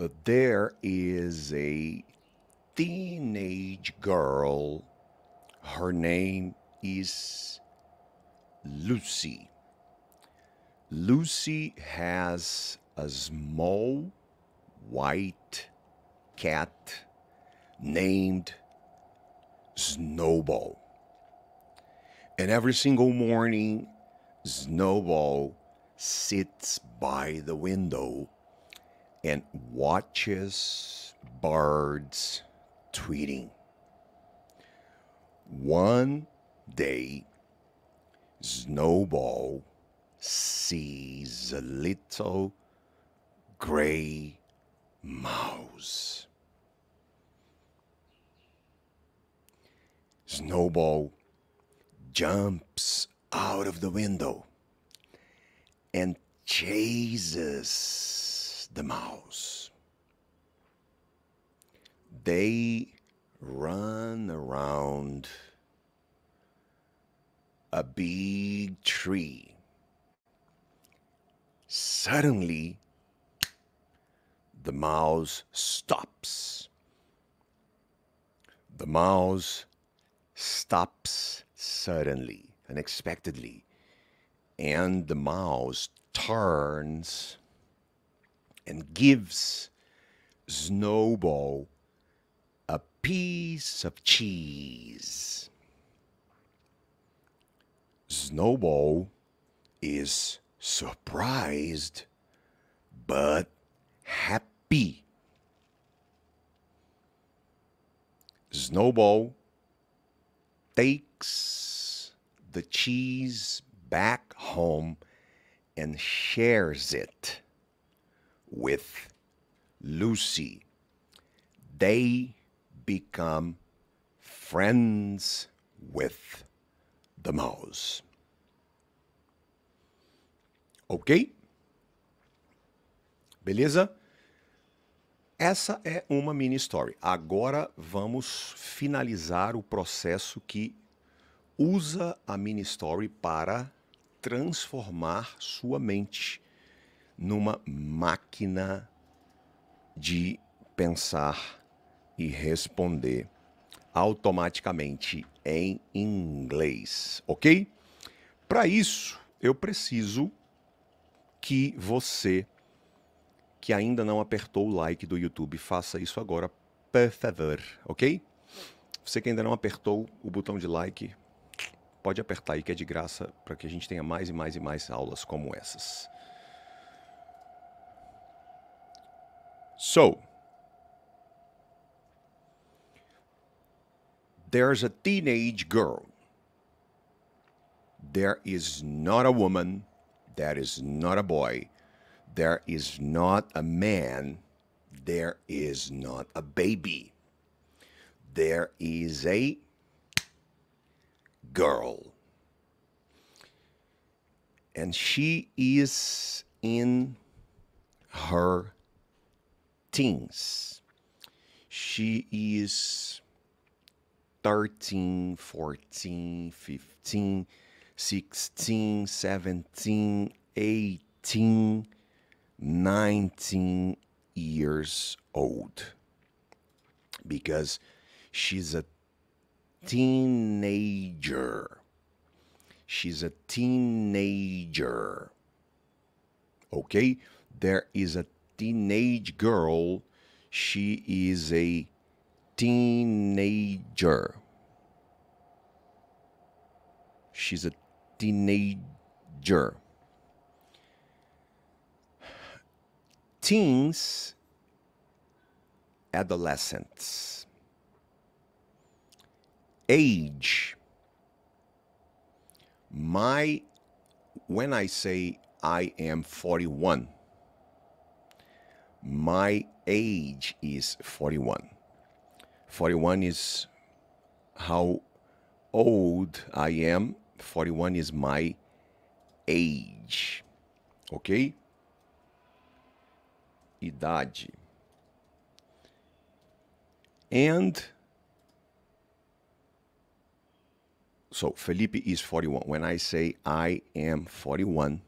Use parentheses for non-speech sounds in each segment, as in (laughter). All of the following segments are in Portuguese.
But there is a teenage girl. Her name is Lucy. Lucy has a small white cat named Snowball. And every single morning, Snowball sits by the window and watches birds tweeting. One day, Snowball sees a little gray mouse. Snowball jumps out of the window and chases the mouse. They run around a big tree. Suddenly, the mouse stops. The mouse stops suddenly, unexpectedly, and the mouse turns and gives Snowball a piece of cheese. Snowball is surprised but happy. Snowball takes the cheese back home and shares it. with Lucy. They become friends with the mouse. Ok? Beleza? Essa é uma mini story. Agora vamos finalizar o processo que usa a mini story para transformar sua mente numa máquina de pensar e responder automaticamente em inglês, ok? Para isso, eu preciso que você que ainda não apertou o like do YouTube, faça isso agora, por favor, ok? Você que ainda não apertou o botão de like, pode apertar aí que é de graça para que a gente tenha mais e mais e mais aulas como essas. So, there's a teenage girl. There is not a woman. There is not a boy. There is not a man. There is not a baby. There is a girl. And she is in her teens. She is 13, 14, 15, 16, 17, 18, 19 years old. Because she's a teenager. She's a teenager. Okay? There is a teenage girl. She is a teenager. She's a teenager. Teens, adolescents. Age. My, when I say I am 41, my age is 41. 41 is how old I am. 41 is my age. Ok? Idade. And so Felipe is 41. When I say I am 41,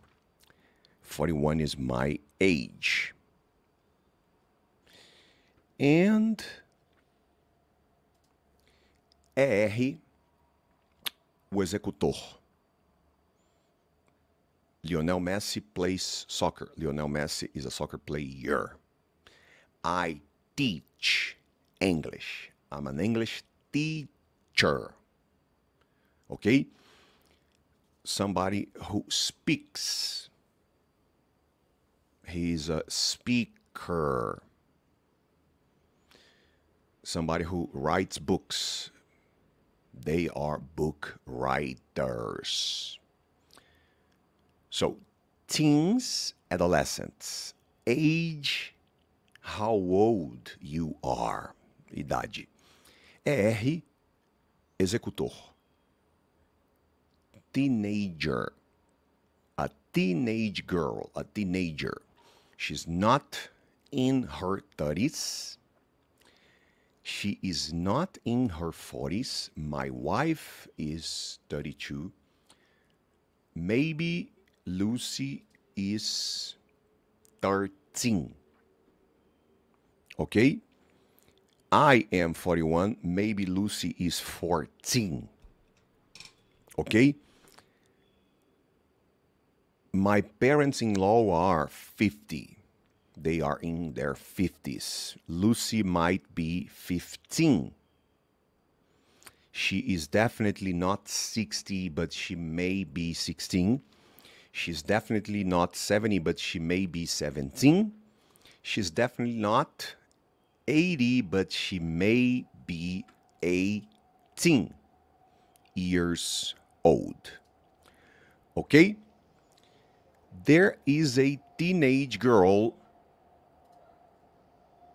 41 is my age and ER, o executor. Lionel Messi plays soccer. Lionel Messi is a soccer player. I teach English. I'm an English teacher. Okay? Somebody who speaks. He's a speaker somebody who writes books. They are book writers. So, teens, adolescents, age, how old you are, idade. R, executor. Teenager, a teenage girl, a teenager. She's not in her 30s she is not in her 40s. My wife is 32. Maybe Lucy is 13. Okay? I am 41. Maybe Lucy is 14. Okay? My parents in law are 50. They are in their 50s. Lucy might be 15. She is definitely not 60, but she may be 16. She's definitely not 70, but she may be 17. She's definitely not 80, but she may be 18 years old. Okay? There is a teenage girl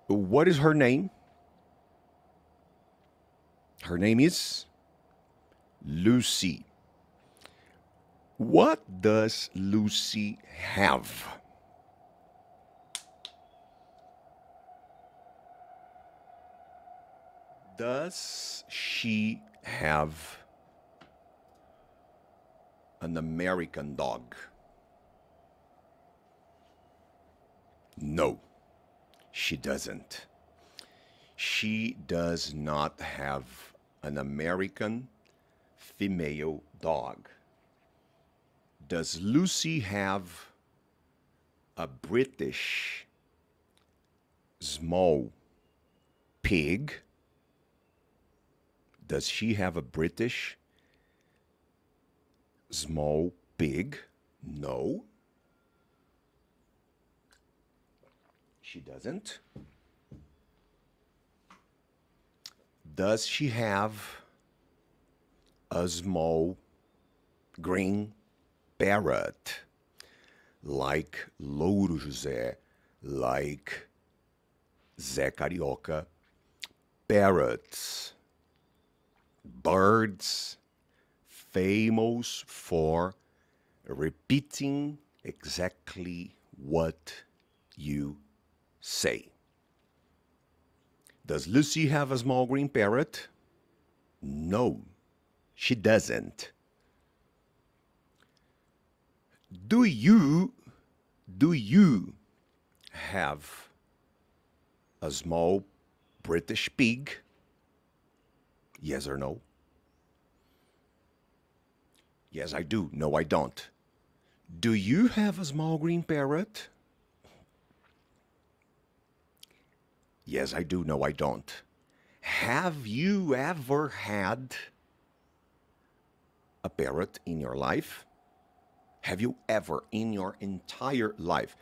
what is her name? Her name is Lucy. What does Lucy have? Does she have an American dog? No. She doesn't. She does not have an American female dog. Does Lucy have a British small pig? Does she have a British small pig? No, She doesn't. Does she have a small green parrot like Louro José, like Zé Carioca? Parrots, birds famous for repeating exactly what you say. Does Lucy have a small green parrot? No, she doesn't. Do you, do you have a small British pig? Yes or no? Yes, I do. No, I don't. Do you have a small green parrot? Yes, I do. No, I don't. Have you ever had a parrot in your life? Have you ever in your entire life?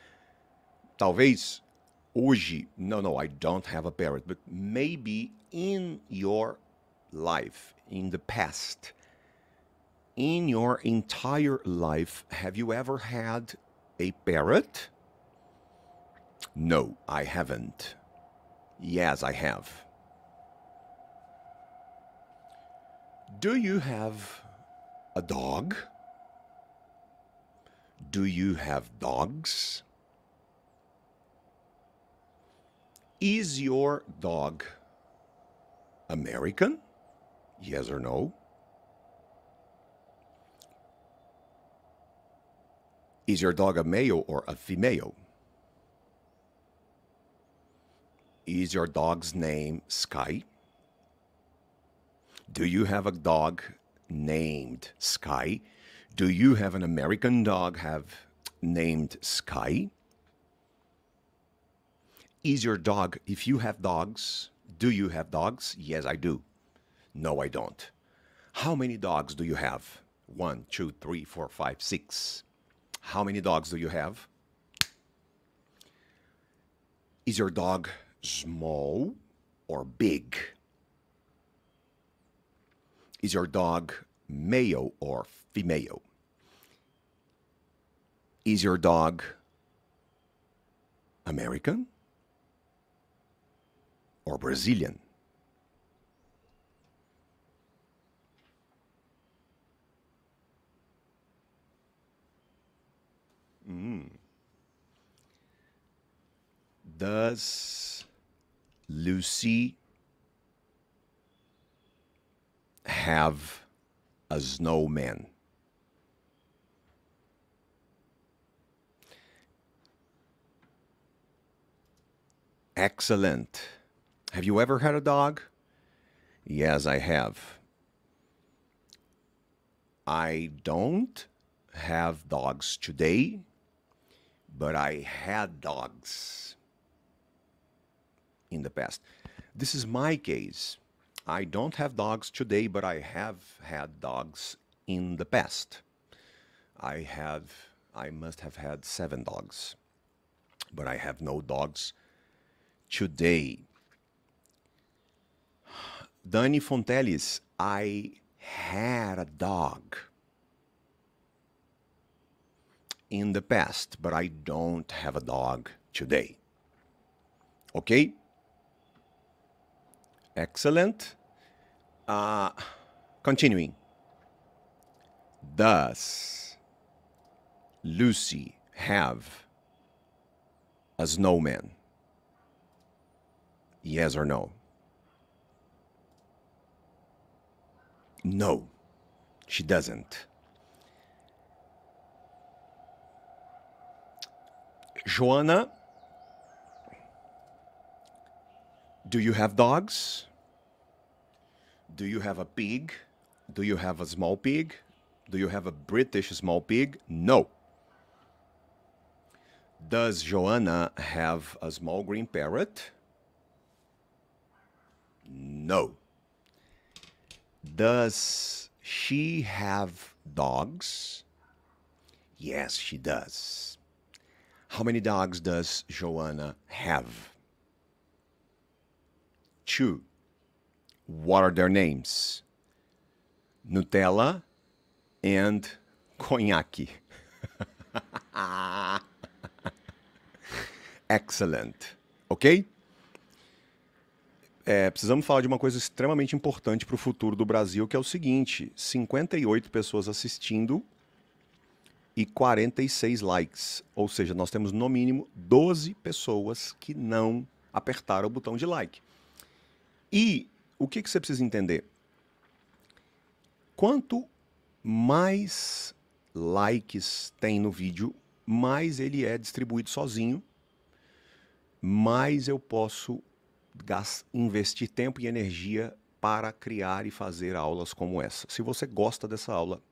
Talvez hoje, no, no, I don't have a parrot, but maybe in your life, in the past, in your entire life, have you ever had a parrot? No, I haven't. Yes, I have. Do you have a dog? Do you have dogs? Is your dog American? Yes or no? Is your dog a male or a female? Is your dog's name Sky? Do you have a dog named Sky? Do you have an American dog have named Sky? Is your dog, if you have dogs, do you have dogs? Yes, I do. No, I don't. How many dogs do you have? One, two, three, four, five, six. How many dogs do you have? Is your dog small or big? Is your dog male or female? Is your dog American or Brazilian? Mm. Does Lucy have a snowman. Excellent. Have you ever had a dog? Yes, I have. I don't have dogs today, but I had dogs in the past. This is my case. I don't have dogs today, but I have had dogs in the past. I have, I must have had seven dogs, but I have no dogs today. Dani Fonteles, I had a dog in the past, but I don't have a dog today. Okay? Excellent. Uh, continuing. Does Lucy have a snowman? Yes or no? No, she doesn't. Joanna Do you have dogs? Do you have a pig? Do you have a small pig? Do you have a British small pig? No. Does Joanna have a small green parrot? No. Does she have dogs? Yes, she does. How many dogs does Joanna have? two. What are their names? Nutella and cognac. (laughs) Excellent. Ok? É, precisamos falar de uma coisa extremamente importante para o futuro do Brasil, que é o seguinte: 58 pessoas assistindo e 46 likes. Ou seja, nós temos no mínimo 12 pessoas que não apertaram o botão de like. E o que, que você precisa entender? Quanto mais likes tem no vídeo, mais ele é distribuído sozinho, mais eu posso investir tempo e energia para criar e fazer aulas como essa. Se você gosta dessa aula,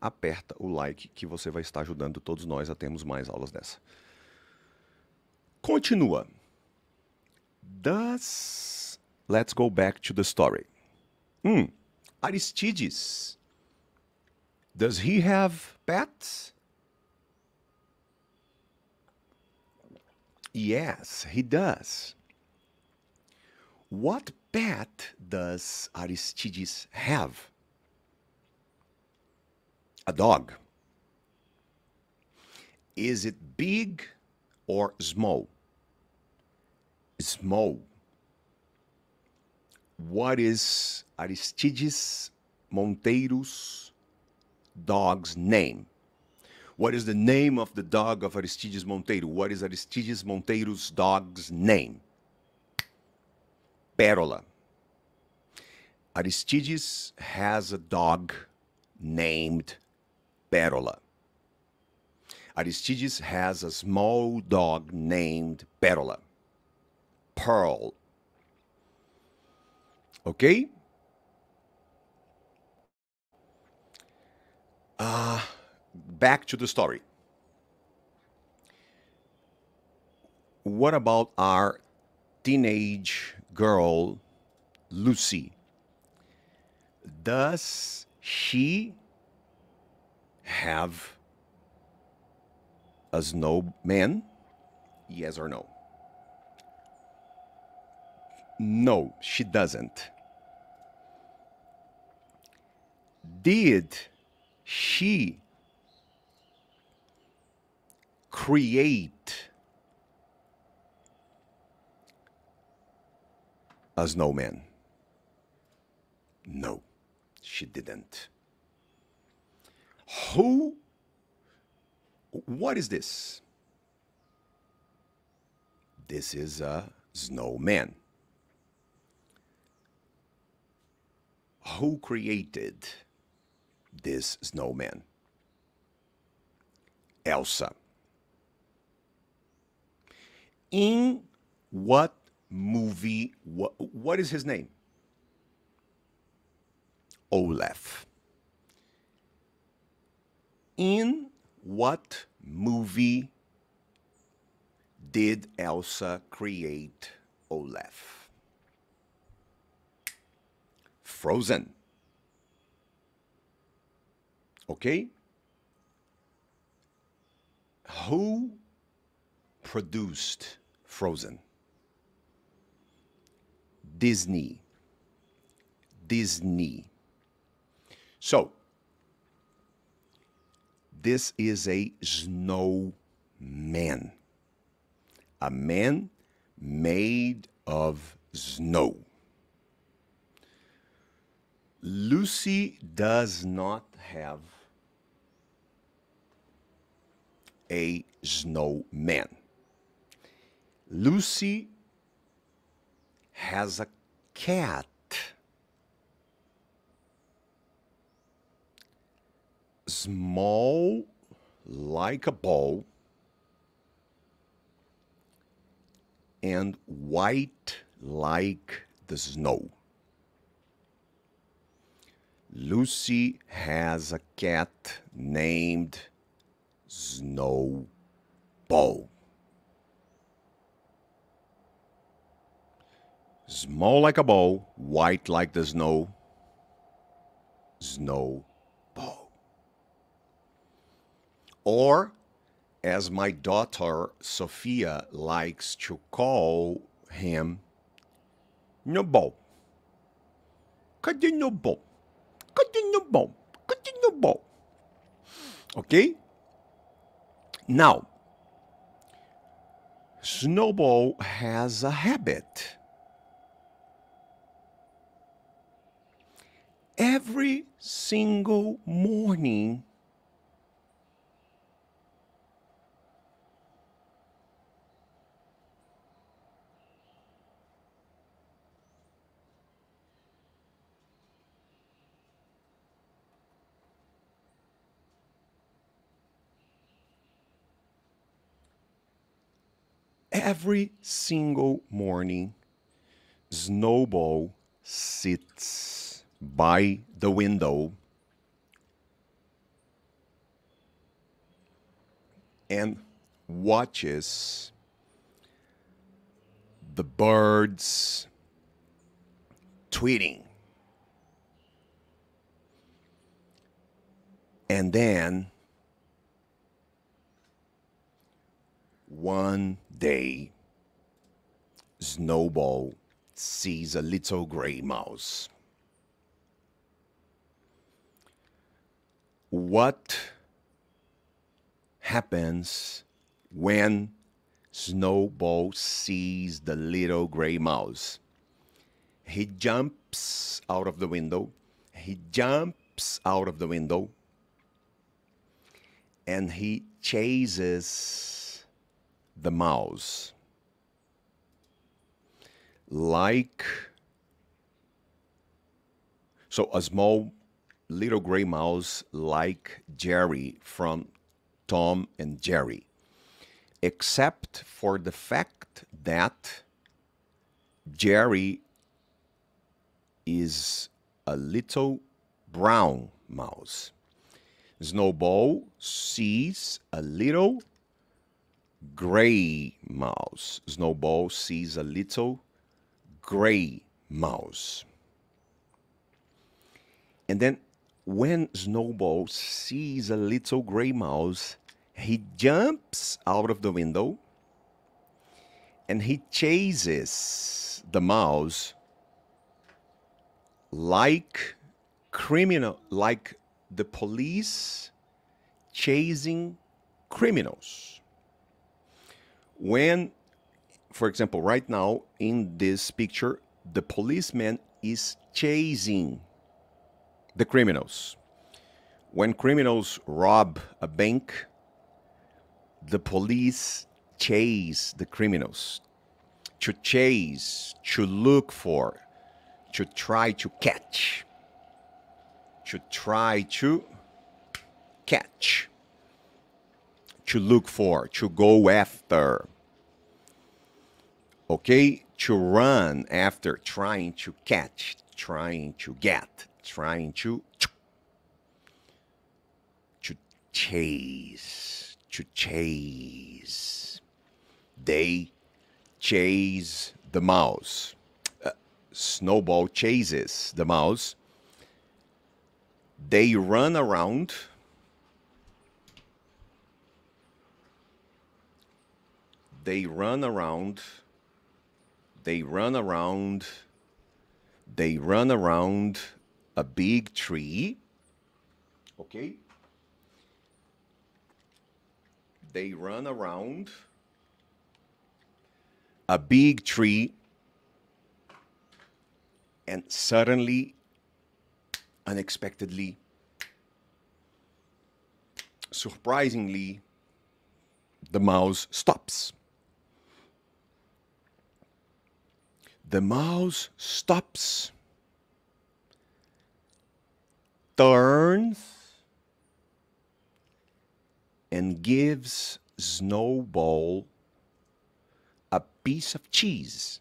aperta o like que você vai estar ajudando todos nós a termos mais aulas dessa. Continua. Das let's go back to the story. Hmm, Aristides. Does he have pets? Yes, he does. What pet does Aristides have? A dog. Is it big or small? Small what is Aristides Monteiro's dog's name? What is the name of the dog of Aristides Monteiro? What is Aristides Monteiro's dog's name? Pérola. Aristides has a dog named Pérola. Aristides has a small dog named Pérola. Pearl ¿Ok? Uh, back to the story. What about our teenage girl, Lucy? Does she have a snowman? Yes or no? No, she doesn't. did she create a snowman? No, she didn't. Who? What is this? This is a snowman. Who created this snowman. Elsa. In what movie? What, what is his name? Olaf. In what movie did Elsa create Olaf? Frozen. Okay? Who produced Frozen? Disney. Disney. So, this is a snowman. A man made of snow. Lucy does not have a snowman. Lucy has a cat. Small like a ball and white like the snow. Lucy has a cat named Snowball. Small like a ball, white like the snow. Snowball. Or, as my daughter Sophia likes to call him, Snowball. Cadê Snowball? Cadê Snowball? Cadê Snowball? Ok? Now, Snowball has a habit. Every single morning, every single morning, Snowball sits by the window and watches the birds tweeting. And then one day, Snowball sees a little gray mouse. What happens when Snowball sees the little gray mouse? He jumps out of the window. He jumps out of the window and he chases the mouse. Like, so a small little gray mouse like Jerry from Tom and Jerry, except for the fact that Jerry is a little brown mouse. Snowball sees a little gray mouse. Snowball sees a little gray mouse. And then when Snowball sees a little gray mouse, he jumps out of the window and he chases the mouse like criminal like the police chasing criminals when, for example, right now in this picture, the policeman is chasing the criminals. When criminals rob a bank, the police chase the criminals. To chase, to look for, to try to catch. To try to catch to look for, to go after. Okay? To run after, trying to catch, trying to get, trying to to chase, to chase. They chase the mouse. Uh, snowball chases the mouse. They run around they run around, they run around, they run around a big tree. Okay? They run around a big tree and suddenly, unexpectedly, surprisingly, the mouse stops. The mouse stops, turns, and gives Snowball a piece of cheese.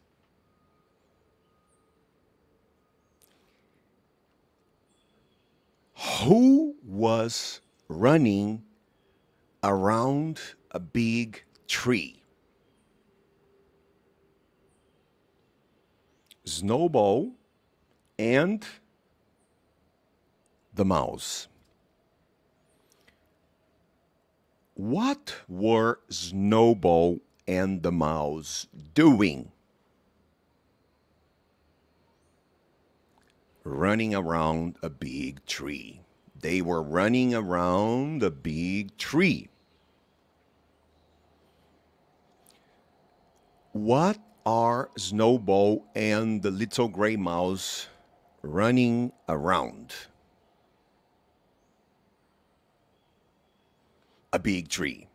Who was running around a big tree? Snowball, and the mouse. What were Snowball and the mouse doing? Running around a big tree. They were running around a big tree. What are Snowball and the little gray mouse running around? A big tree.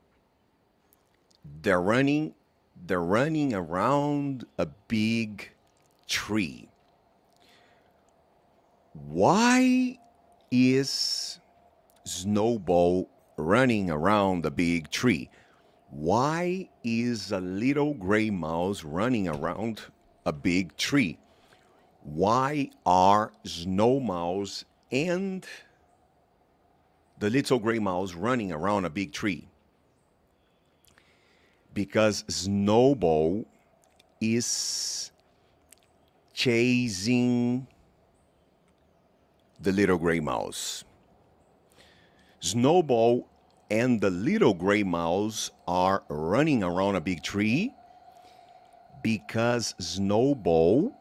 They're running, they're running around a big tree. Why is Snowball running around a big tree? Why is a little gray mouse running around a big tree? Why are snow mouse and the little gray mouse running around a big tree? Because Snowball is chasing the little gray mouse. Snowball and the little gray mouse are running around a big tree because Snowball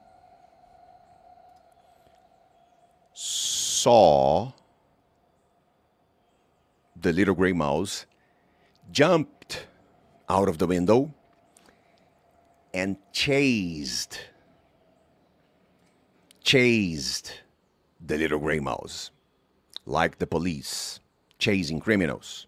saw the little gray mouse jumped out of the window and chased chased the little gray mouse like the police chasing criminals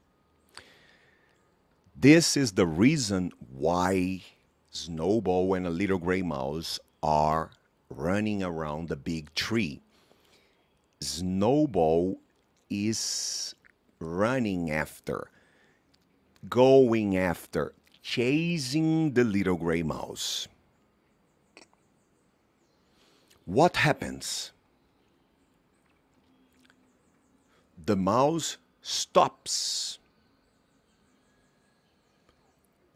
this is the reason why Snowball and a little gray mouse are running around the big tree. Snowball is running after, going after, chasing the little gray mouse. What happens? The mouse stops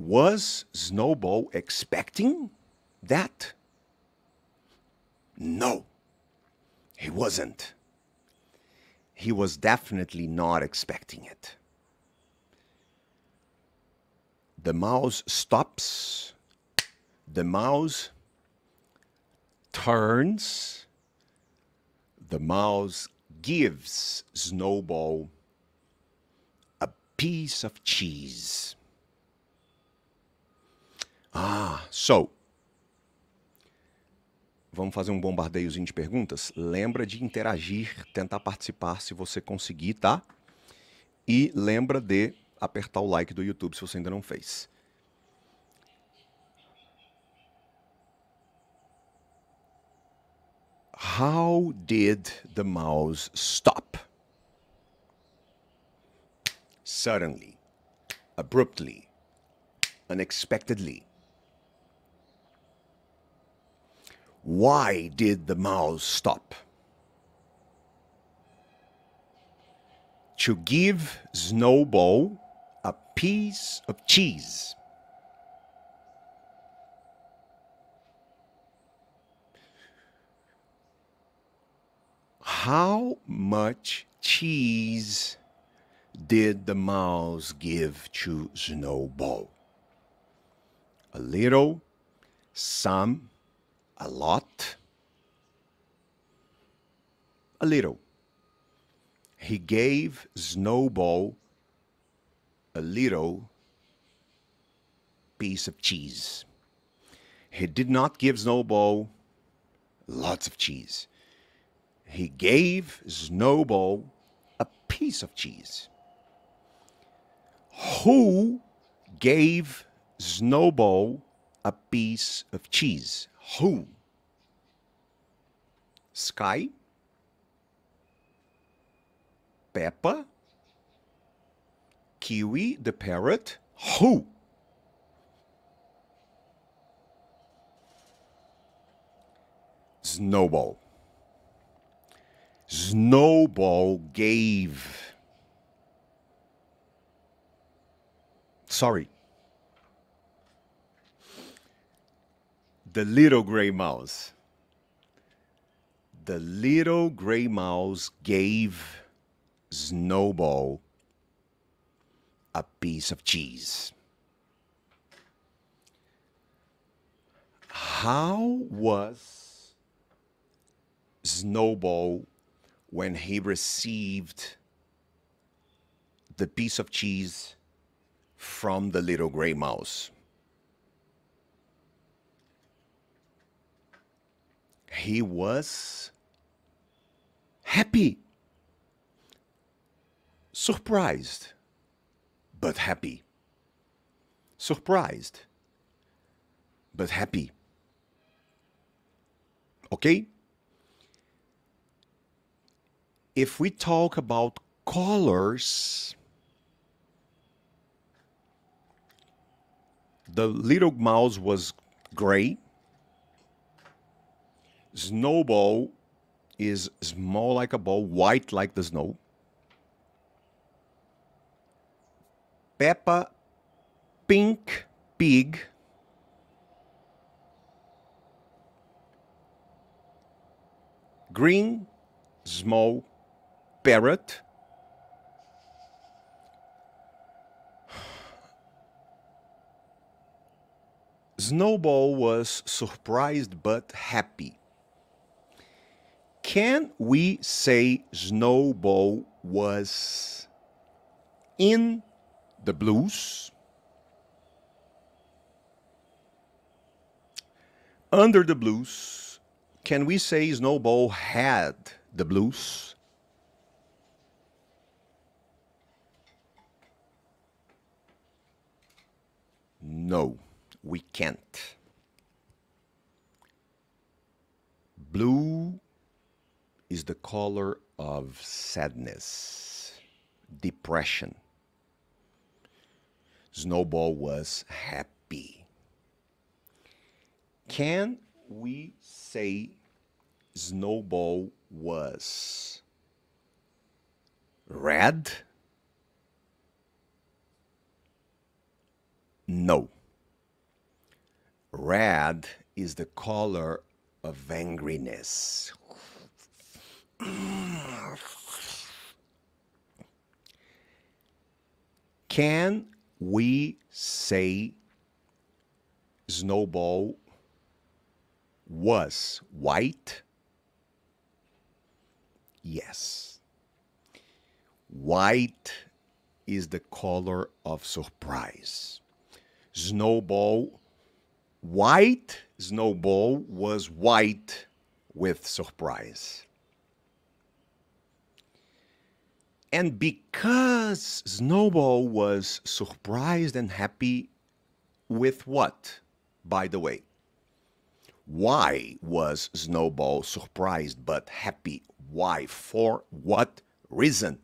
was Snowball expecting that? No, he wasn't. He was definitely not expecting it. The mouse stops. The mouse turns. The mouse gives Snowball a piece of cheese. Ah, so. Vamos fazer um bombardeiozinho de perguntas? Lembra de interagir, tentar participar se você conseguir, tá? E lembra de apertar o like do YouTube se você ainda não fez. How did the mouse stop? Suddenly, abruptly, unexpectedly. Why did the mouse stop? To give Snowball a piece of cheese. How much cheese did the mouse give to Snowball? A little, some, a lot? A little. He gave Snowball a little piece of cheese. He did not give Snowball lots of cheese. He gave Snowball a piece of cheese. Who gave Snowball a piece of cheese? Who? Sky? Peppa? Kiwi the parrot? Who? Snowball. Snowball gave. Sorry, The Little Gray Mouse. The Little Gray Mouse gave Snowball a piece of cheese. How was Snowball when he received the piece of cheese from the little gray mouse? he was happy. Surprised, but happy. Surprised, but happy. Okay? If we talk about colors, the little mouse was gray Snowball is small like a ball, white like the snow. Peppa Pink Pig. Green small parrot. Snowball was surprised but happy. Can we say Snowball was in the blues? Under the blues, can we say Snowball had the blues? No, we can't. Blue the color of sadness, depression. Snowball was happy. Can we say Snowball was red? No. Red is the color of angriness. (clears throat) Can we say Snowball was white? Yes. White is the color of surprise. Snowball, white snowball was white with surprise. And because Snowball was surprised and happy with what, by the way? Why was Snowball surprised but happy? Why? For what reason?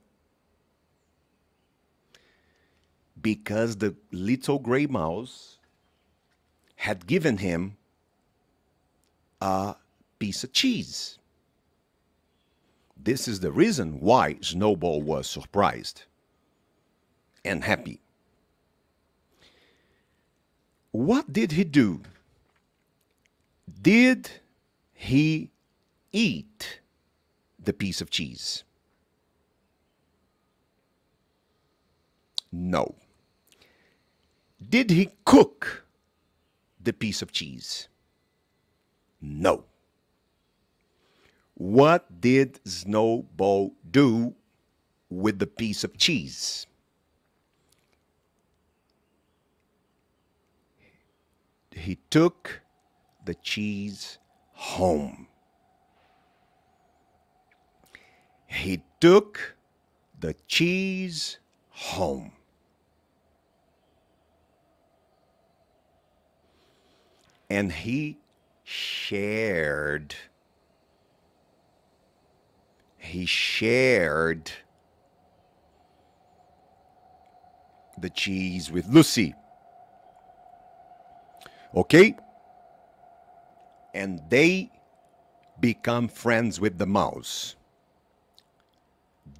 Because the little gray mouse had given him a piece of cheese. This is the reason why Snowball was surprised and happy. What did he do? Did he eat the piece of cheese? No. Did he cook the piece of cheese? No. What did Snowball do with the piece of cheese? He took the cheese home. He took the cheese home. And he shared he shared the cheese with Lucy. Okay? And they become friends with the mouse.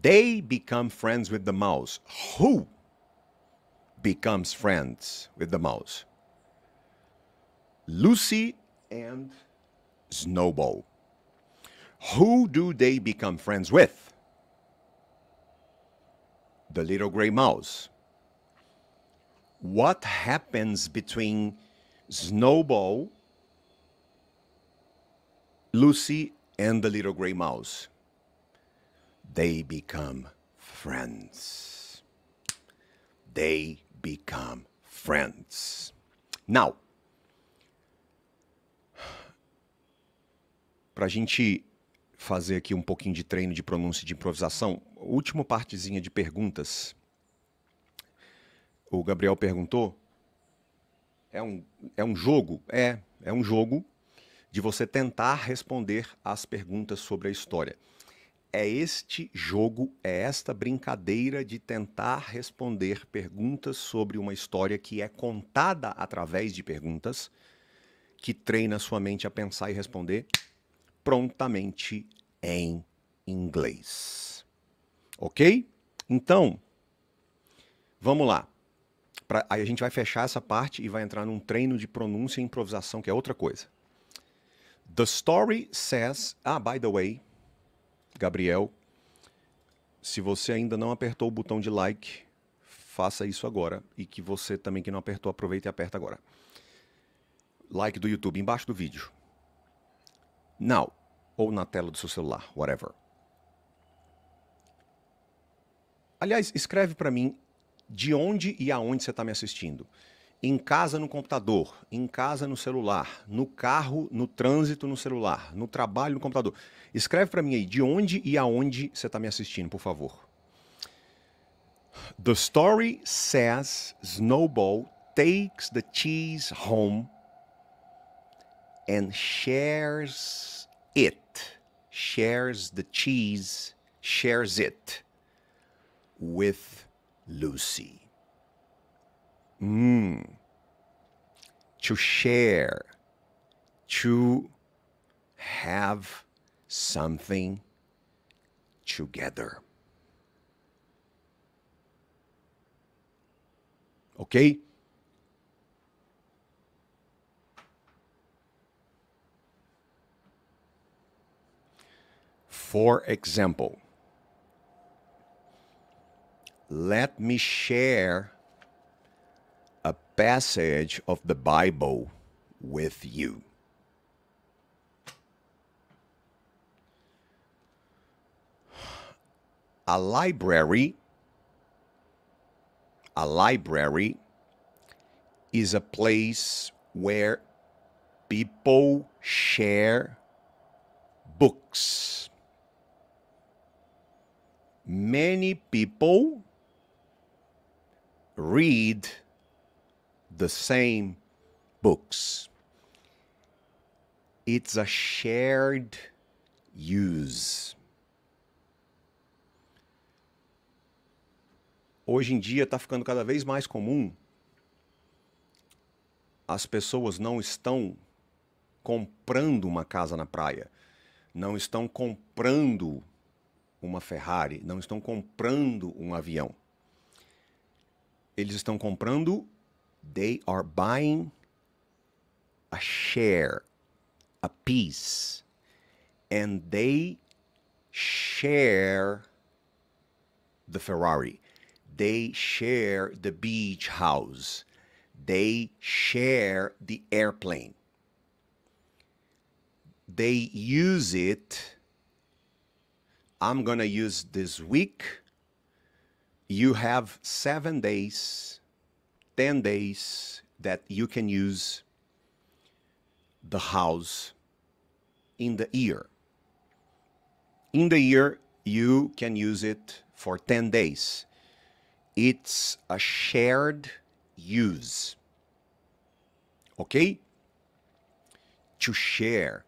They become friends with the mouse. Who becomes friends with the mouse? Lucy and Snowball. Who do they become friends with? The little gray mouse. What happens between Snowball, Lucy, and the little gray mouse? They become friends. They become friends. Now, (sighs) para a gente fazer aqui um pouquinho de treino de pronúncia de improvisação. Última partezinha de perguntas. O Gabriel perguntou: é um, é um jogo? É, é um jogo de você tentar responder às perguntas sobre a história. É este jogo, é esta brincadeira de tentar responder perguntas sobre uma história que é contada através de perguntas, que treina sua mente a pensar e responder prontamente em inglês. Ok? Então, vamos lá. Pra, aí a gente vai fechar essa parte e vai entrar num treino de pronúncia e improvisação, que é outra coisa. The story says. Ah, by the way, Gabriel, se você ainda não apertou o botão de like, faça isso agora. E que você também que não apertou, aproveita e aperta agora. Like do YouTube embaixo do vídeo. Now, ou na tela do seu celular, whatever. Aliás, escreve para mim de onde e aonde você está me assistindo. Em casa no computador, em casa no celular, no carro, no trânsito no celular, no trabalho no computador. Escreve para mim aí de onde e aonde você está me assistindo, por favor. The story says Snowball takes the cheese home and shares it shares the cheese, shares it with Lucy. Mm. To share, to have something together. Okay? For example, let me share a passage of the Bible with you. A library, a library is a place where people share books. Many people read the same books. It's a shared use. Hoje em dia está ficando cada vez mais comum as pessoas não estão comprando uma casa na praia, não estão comprando uma Ferrari, não estão comprando um avião. Eles estão comprando, they are buying a share, a piece, and they share the Ferrari. They share the beach house. They share the airplane. They use it I'm going to use this week. You have seven days, 10 days that you can use the house in the year. In the year, you can use it for 10 days. It's a shared use. Okay? To share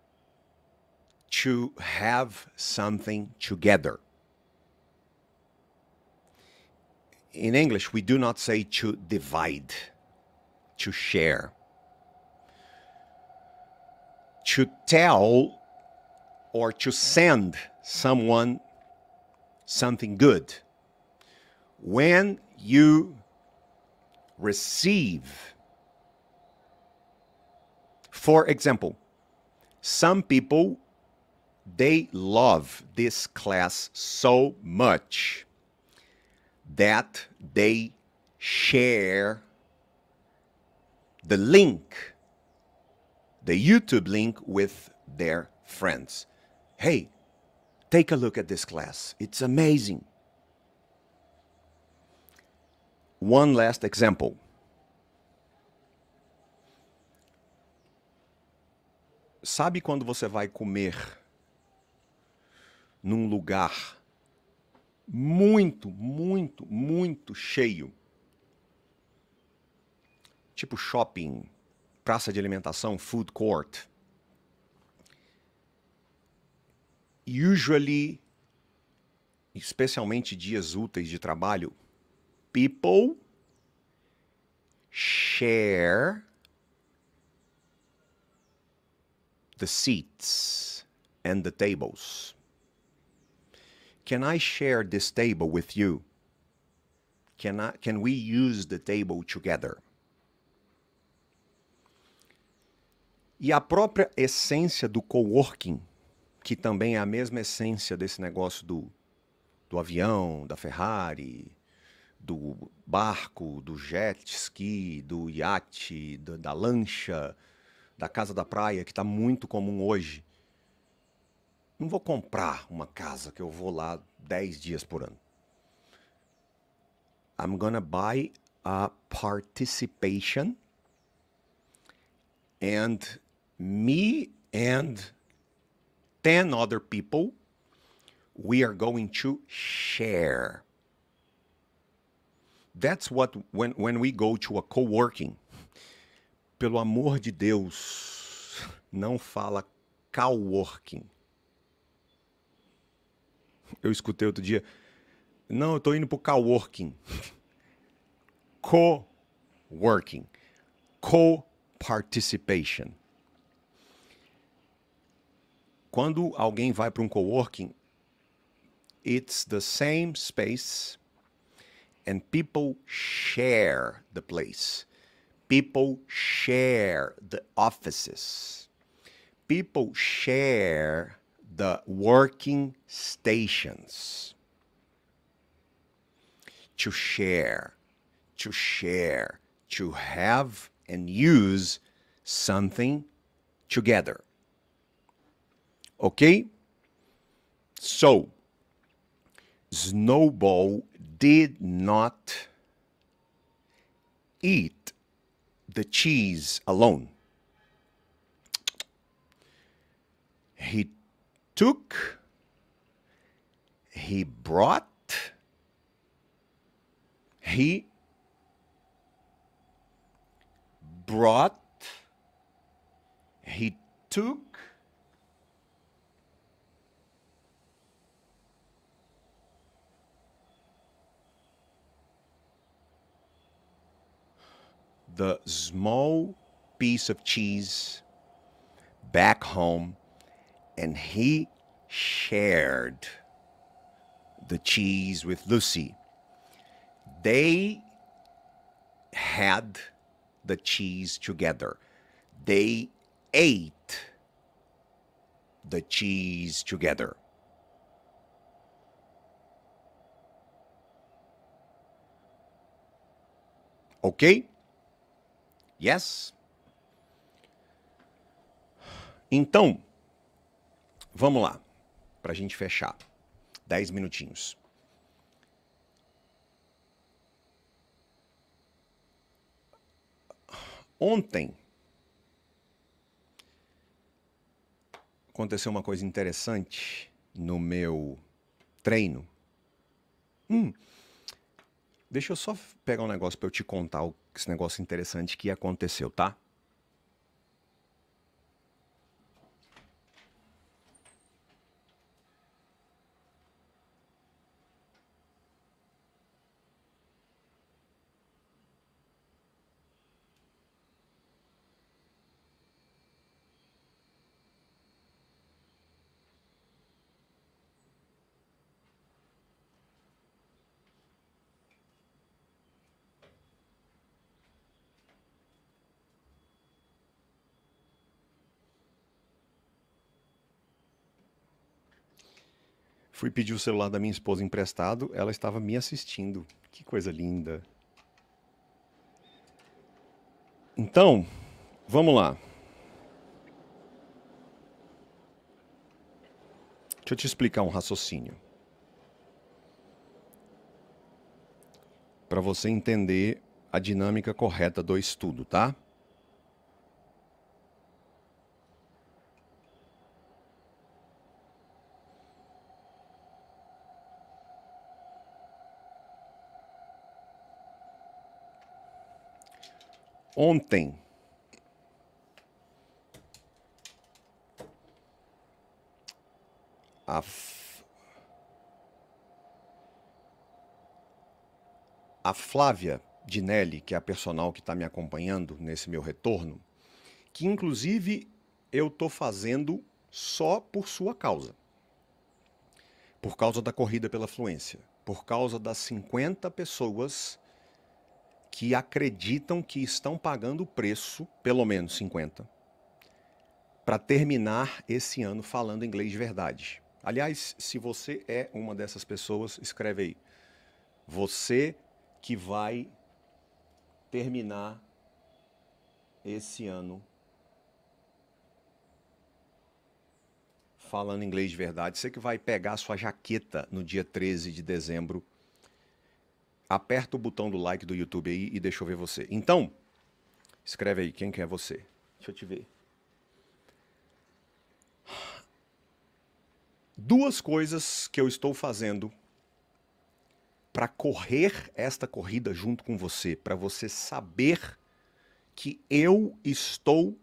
to have something together. In English, we do not say to divide, to share. To tell or to send someone something good. When you receive, for example, some people they love this class so much that they share the link, the YouTube link with their friends. Hey, take a look at this class. It's amazing. One last example. Sabe quando você vai comer num lugar muito, muito, muito cheio. Tipo shopping, praça de alimentação, food court. Usually, especialmente dias úteis de trabalho, people share the seats and the tables. Can I share this table with you? Can, I, can we use the table together? E a própria essência do coworking, que também é a mesma essência desse negócio do, do avião, da Ferrari, do barco, do jet ski, do iate, da, da lancha, da casa da praia, que está muito comum hoje. Não vou comprar uma casa que eu vou lá 10 dias por ano. I'm gonna buy a participation and me and 10 other people we are going to share. That's what when when we go to a co-working. Pelo amor de Deus, não fala coworking. working eu escutei outro dia. Não, eu tô indo pro coworking. (laughs) Co-working. Co-participation. Quando alguém vai para um coworking, it's the same space and people share the place. People share the offices. People share the working stations to share, to share, to have and use something together. Okay? So, Snowball did not eat the cheese alone. He took, he brought, he brought, he took, the small piece of cheese back home and he shared the cheese with Lucy. They had the cheese together. They ate the cheese together. Okay? Yes? Então, Vamos lá, para a gente fechar. Dez minutinhos. Ontem aconteceu uma coisa interessante no meu treino. Hum, deixa eu só pegar um negócio para eu te contar esse negócio interessante que aconteceu, tá? Fui pedir o celular da minha esposa emprestado, ela estava me assistindo. Que coisa linda. Então, vamos lá. Deixa eu te explicar um raciocínio. Para você entender a dinâmica correta do estudo, tá? ontem. A, a Flávia Dinelli, que é a personal que está me acompanhando nesse meu retorno, que inclusive eu estou fazendo só por sua causa. Por causa da corrida pela fluência. Por causa das 50 pessoas que acreditam que estão pagando o preço, pelo menos 50, para terminar esse ano falando inglês de verdade. Aliás, se você é uma dessas pessoas, escreve aí. Você que vai terminar esse ano falando inglês de verdade. Você que vai pegar sua jaqueta no dia 13 de dezembro aperta o botão do like do YouTube aí e deixa eu ver você. Então, escreve aí quem que é você. Deixa eu te ver. Duas coisas que eu estou fazendo para correr esta corrida junto com você, para você saber que eu estou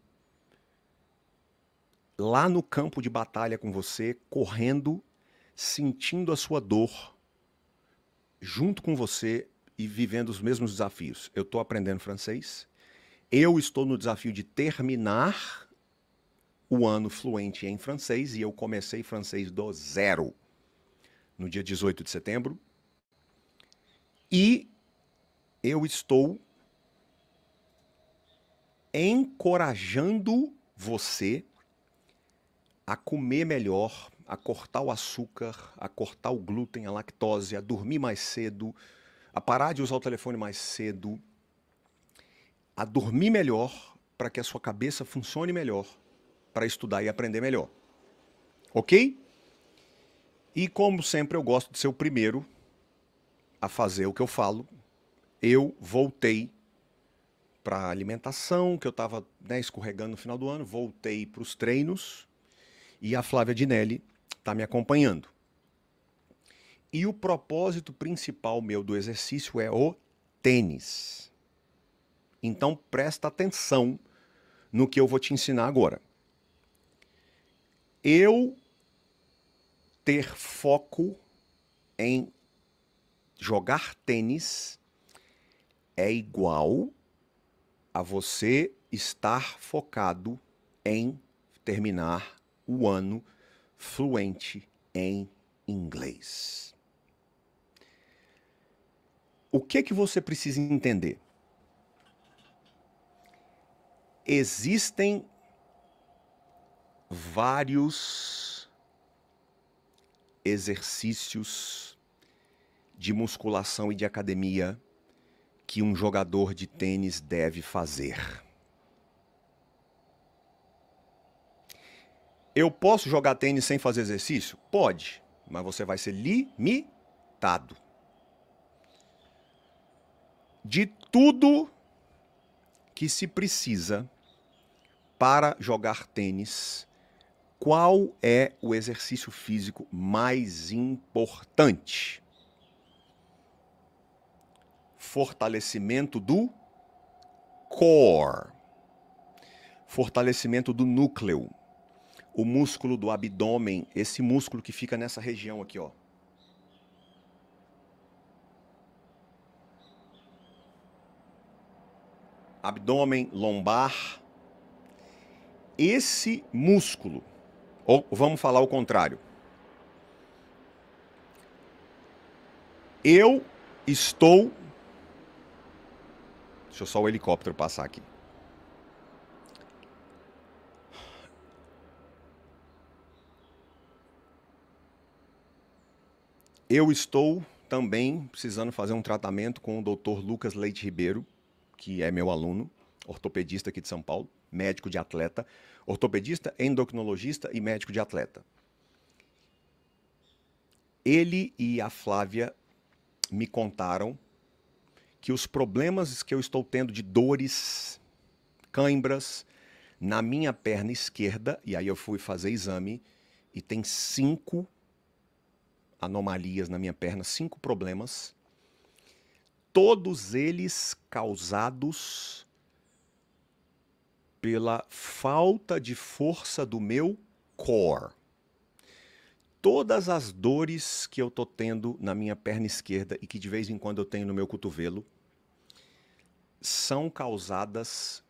lá no campo de batalha com você, correndo, sentindo a sua dor junto com você e vivendo os mesmos desafios. Eu estou aprendendo francês, eu estou no desafio de terminar o ano fluente em francês e eu comecei francês do zero no dia 18 de setembro. E eu estou encorajando você a comer melhor a cortar o açúcar, a cortar o glúten, a lactose, a dormir mais cedo, a parar de usar o telefone mais cedo, a dormir melhor para que a sua cabeça funcione melhor, para estudar e aprender melhor. Ok? E como sempre, eu gosto de ser o primeiro a fazer o que eu falo. Eu voltei para alimentação, que eu estava né, escorregando no final do ano, voltei para os treinos. E a Flávia Dinelli está me acompanhando. E o propósito principal meu do exercício é o tênis. Então presta atenção no que eu vou te ensinar agora. Eu ter foco em jogar tênis é igual a você estar focado em terminar o ano fluente em inglês. O que é que você precisa entender? Existem vários exercícios de musculação e de academia que um jogador de tênis deve fazer. Eu posso jogar tênis sem fazer exercício? Pode, mas você vai ser limitado. De tudo que se precisa para jogar tênis, qual é o exercício físico mais importante? Fortalecimento do core. Fortalecimento do núcleo o músculo do abdômen, esse músculo que fica nessa região aqui, ó. Abdômen, lombar. Esse músculo, ou vamos falar o contrário. Eu estou. Deixa eu só o helicóptero passar aqui. Eu estou também precisando fazer um tratamento com o Dr. Lucas Leite Ribeiro, que é meu aluno, ortopedista aqui de São Paulo, médico de atleta, ortopedista, endocrinologista e médico de atleta. Ele e a Flávia me contaram que os problemas que eu estou tendo de dores, cãibras, na minha perna esquerda, e aí eu fui fazer exame, e tem cinco anomalias na minha perna, cinco problemas, todos eles causados pela falta de força do meu core. Todas as dores que eu tô tendo na minha perna esquerda e que de vez em quando eu tenho no meu cotovelo são causadas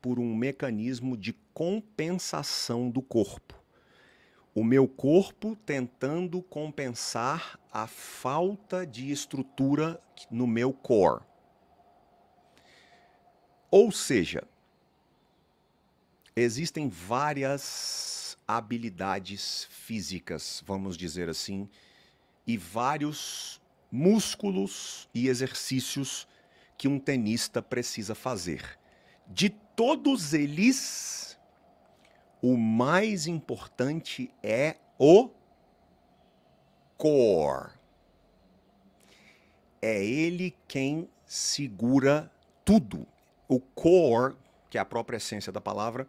por um mecanismo de compensação do corpo o meu corpo tentando compensar a falta de estrutura no meu core. Ou seja, existem várias habilidades físicas, vamos dizer assim, e vários músculos e exercícios que um tenista precisa fazer. De todos eles, o mais importante é o core. É ele quem segura tudo. O core, que é a própria essência da palavra,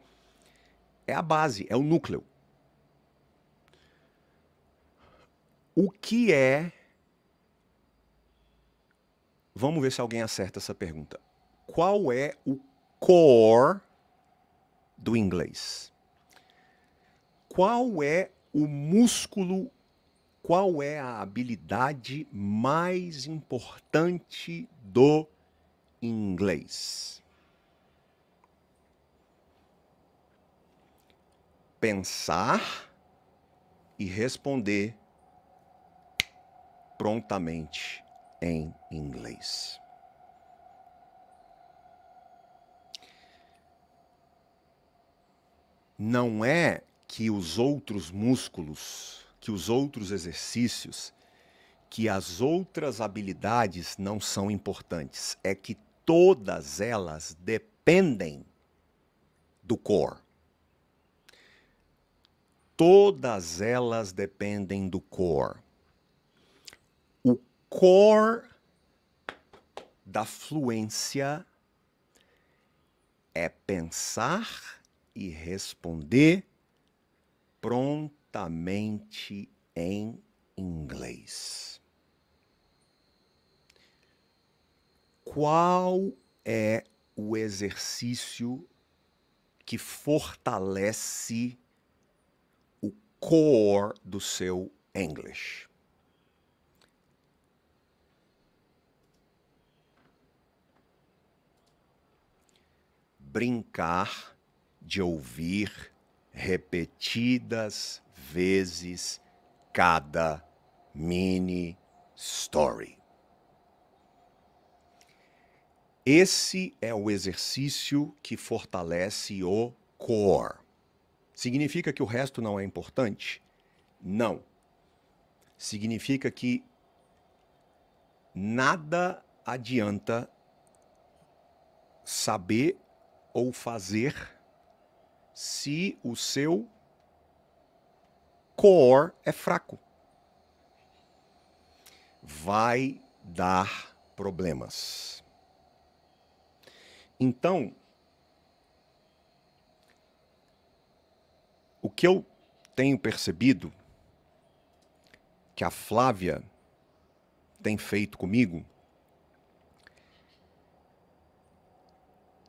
é a base, é o núcleo. O que é. Vamos ver se alguém acerta essa pergunta. Qual é o core do inglês? qual é o músculo, qual é a habilidade mais importante do inglês? Pensar e responder prontamente em inglês. Não é que os outros músculos, que os outros exercícios, que as outras habilidades não são importantes, é que todas elas dependem do core. Todas elas dependem do core. O core da fluência é pensar e responder prontamente em inglês. Qual é o exercício que fortalece o core do seu inglês? Brincar de ouvir repetidas vezes cada mini story. Esse é o exercício que fortalece o core. Significa que o resto não é importante? Não. Significa que nada adianta saber ou fazer se o seu core é fraco. Vai dar problemas. Então, o que eu tenho percebido que a Flávia tem feito comigo,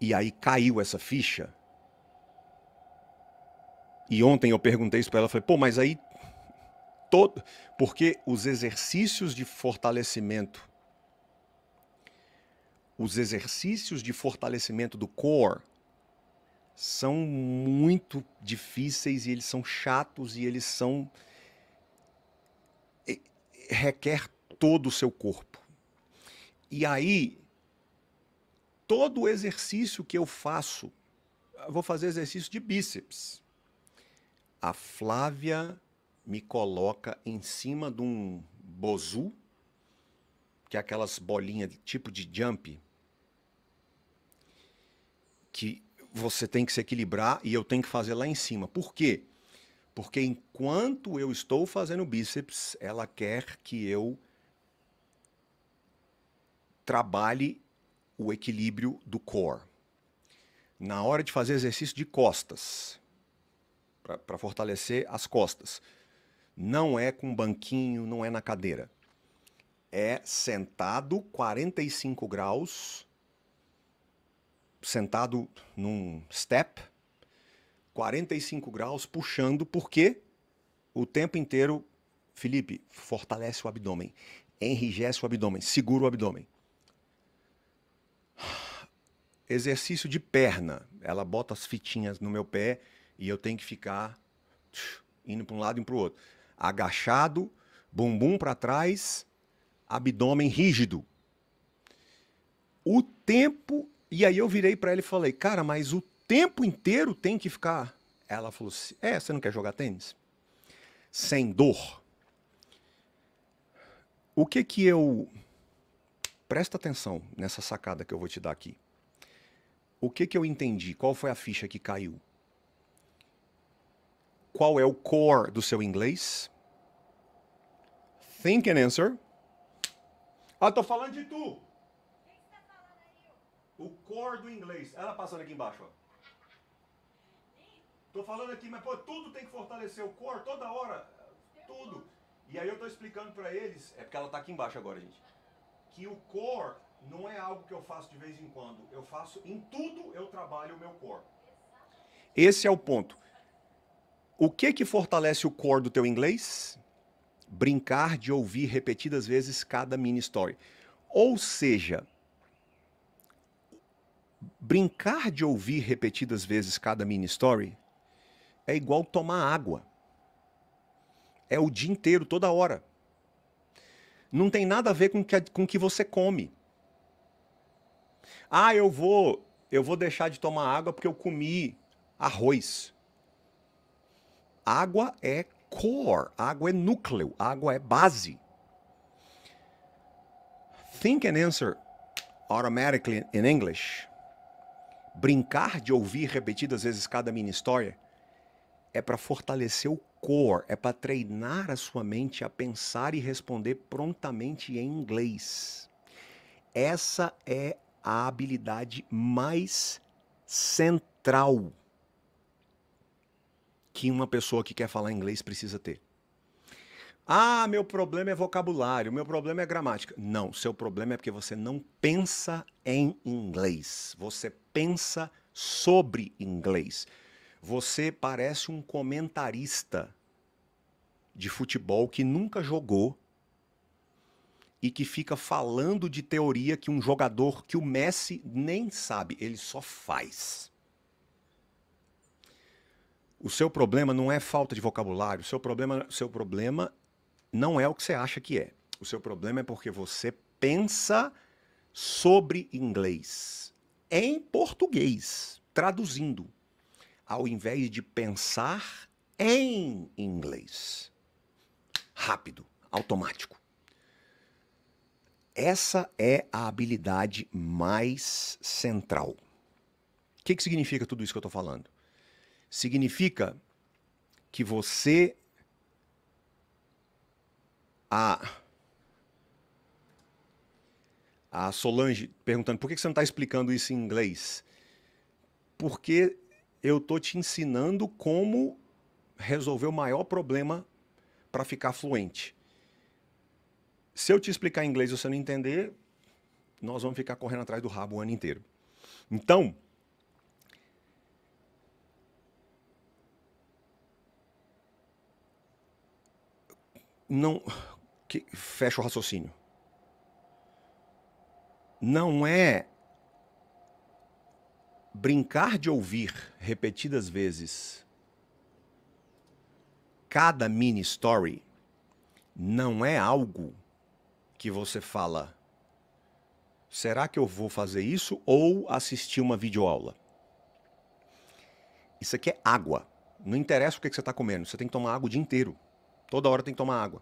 e aí caiu essa ficha e ontem eu perguntei isso para ela, falei, pô, mas aí todo. Porque os exercícios de fortalecimento, os exercícios de fortalecimento do core são muito difíceis e eles são chatos e eles são. requer todo o seu corpo. E aí, todo exercício que eu faço, eu vou fazer exercício de bíceps a Flávia me coloca em cima de um bozu, que é aquelas bolinhas tipo de jump, que você tem que se equilibrar e eu tenho que fazer lá em cima. Por quê? Porque enquanto eu estou fazendo bíceps, ela quer que eu trabalhe o equilíbrio do core. Na hora de fazer exercício de costas, para fortalecer as costas. Não é com banquinho, não é na cadeira. É sentado 45 graus, sentado num step, 45 graus, puxando, porque o tempo inteiro, Felipe, fortalece o abdômen, enrijece o abdômen, segura o abdômen. (sighs) Exercício de perna. Ela bota as fitinhas no meu pé, e eu tenho que ficar indo para um lado e para o outro. Agachado, bumbum para trás, abdômen rígido. O tempo. E aí eu virei para ela e falei, cara, mas o tempo inteiro tem que ficar. Ela falou assim: é, você não quer jogar tênis? Sem dor. O que que eu. Presta atenção nessa sacada que eu vou te dar aqui. O que que eu entendi? Qual foi a ficha que caiu? qual é o core do seu inglês? Think and answer. Ah, tô falando de tu. O core do inglês. Ela passando aqui embaixo, ó. Tô falando aqui, mas pô, tudo tem que fortalecer o core toda hora. Tudo. E aí eu tô explicando para eles, é porque ela tá aqui embaixo agora, gente. Que o core não é algo que eu faço de vez em quando. Eu faço em tudo, eu trabalho o meu core. Esse é o ponto. O que que fortalece o core do teu inglês? Brincar de ouvir repetidas vezes cada mini story. Ou seja, brincar de ouvir repetidas vezes cada mini story é igual tomar água. É o dia inteiro, toda hora. Não tem nada a ver com que, com que você come. Ah, eu vou, eu vou deixar de tomar água porque eu comi arroz. Água é core, água é núcleo, água é base. Think and answer automatically in English. Brincar de ouvir repetidas vezes cada mini história é para fortalecer o core, é para treinar a sua mente a pensar e responder prontamente em inglês. Essa é a habilidade mais central que uma pessoa que quer falar inglês precisa ter. Ah, meu problema é vocabulário, meu problema é gramática. Não, seu problema é porque você não pensa em inglês. Você pensa sobre inglês. Você parece um comentarista de futebol que nunca jogou e que fica falando de teoria que um jogador que o Messi nem sabe, ele só faz. O seu problema não é falta de vocabulário, o seu problema, seu problema não é o que você acha que é. O seu problema é porque você pensa sobre inglês em português, traduzindo, ao invés de pensar em inglês. Rápido, automático. Essa é a habilidade mais central. O que, que significa tudo isso que eu estou falando? significa que você a a Solange perguntando por que você não está explicando isso em inglês? Porque eu tô te ensinando como resolver o maior problema para ficar fluente. Se eu te explicar em inglês e você não entender, nós vamos ficar correndo atrás do rabo o ano inteiro. Então, não que, fecha o raciocínio. Não é brincar de ouvir repetidas vezes cada mini story não é algo que você fala será que eu vou fazer isso ou assistir uma videoaula? Isso aqui é água. Não interessa o que você está comendo, você tem que tomar água o dia inteiro. Toda hora tem que tomar água.